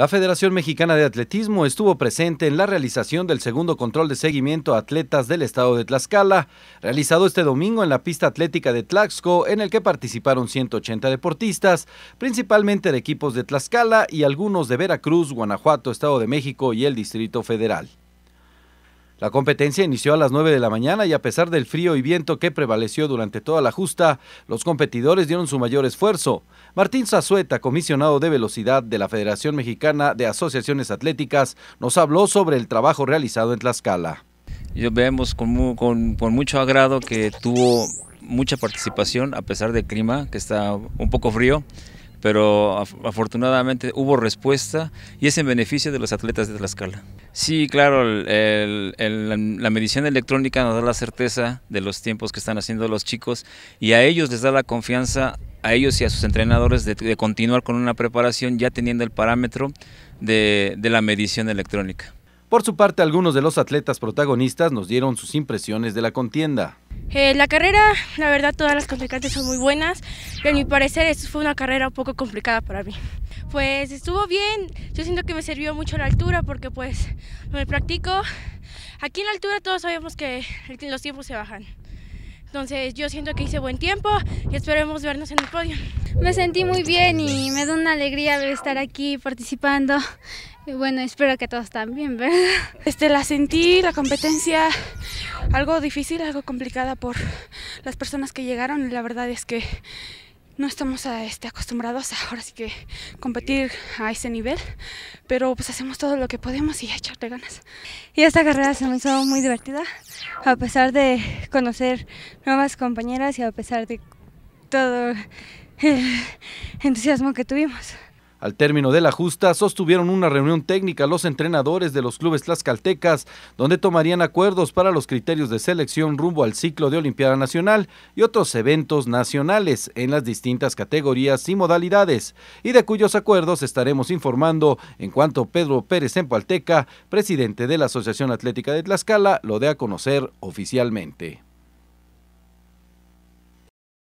La Federación Mexicana de Atletismo estuvo presente en la realización del segundo control de seguimiento a atletas del estado de Tlaxcala, realizado este domingo en la pista atlética de Tlaxco, en el que participaron 180 deportistas, principalmente de equipos de Tlaxcala y algunos de Veracruz, Guanajuato, Estado de México y el Distrito Federal. La competencia inició a las 9 de la mañana y a pesar del frío y viento que prevaleció durante toda la justa, los competidores dieron su mayor esfuerzo. Martín Zazueta, comisionado de velocidad de la Federación Mexicana de Asociaciones Atléticas, nos habló sobre el trabajo realizado en Tlaxcala. Yo vemos con mucho agrado que tuvo mucha participación a pesar del clima que está un poco frío pero afortunadamente hubo respuesta y es en beneficio de los atletas de Tlaxcala. Sí, claro, la medición electrónica nos da la certeza de los tiempos que están haciendo los chicos y a ellos les da la confianza, a ellos y a sus entrenadores, de, continuar con una preparación ya teniendo el parámetro de, de la medición electrónica. Por su parte, algunos de los atletas protagonistas nos dieron sus impresiones de la contienda. Eh, la carrera, la verdad, todas las complicantes son muy buenas y a mi parecer esto fue una carrera un poco complicada para mí. Pues estuvo bien, yo siento que me sirvió mucho la altura porque pues me practico. Aquí en la altura todos sabemos que los tiempos se bajan. Entonces yo siento que hice buen tiempo y esperemos vernos en el podio me sentí muy bien y me da una alegría estar aquí participando. Y bueno, espero que todos también, ¿verdad? Este, la sentí, la competencia, algo difícil, algo complicada por las personas que llegaron la verdad es que no estamos ah, este, acostumbrados ahora sí que competir a ese nivel, pero pues hacemos todo lo que podemos y a ganas. Y esta carrera se me hizo muy divertida, a pesar de conocer nuevas compañeras y a pesar de todo eh, entusiasmo que tuvimos. Al término de la justa, sostuvieron una reunión técnica los entrenadores de los clubes tlaxcaltecas, donde tomarían acuerdos para los criterios de selección rumbo al ciclo de Olimpiada Nacional y otros eventos nacionales en las distintas categorías y modalidades, y de cuyos acuerdos estaremos informando en cuanto Pedro Pérez Empalteca, presidente de la Asociación Atlética de Tlaxcala, lo dé a conocer oficialmente.